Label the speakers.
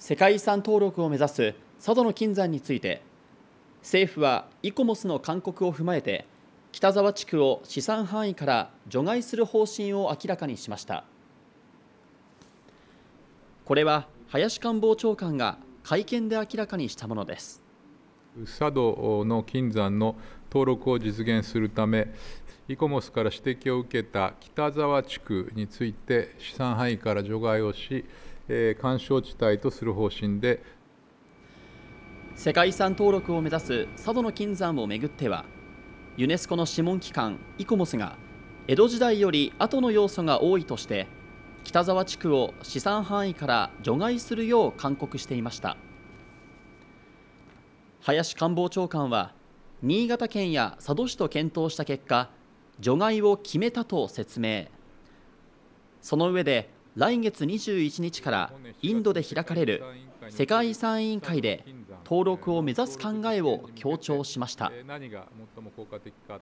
Speaker 1: 世界遺産登録を目指す佐渡の金山について政府はイコモスの勧告を踏まえて北沢地区を資産範囲から除外する方針を明らかにしましたこれは林官房長官が会見で明らかにしたものです
Speaker 2: 佐渡の金山の登録を実現するため、イコモスから指摘を受けた北沢地区について資産範囲から除外をし、えー、干渉地帯とする方針で世界遺産登録を目指す佐
Speaker 1: 渡の金山をめぐってはユネスコの諮問機関イコモスが江戸時代より後の要素が多いとして北沢地区を資産範囲から除外するよう勧告していました林官房長官は新潟県や佐渡市と検討した結果除外を決めたと説明その上で来月21日からインドで開かれる世界遺産委員会で登録を目指す考えを強調しました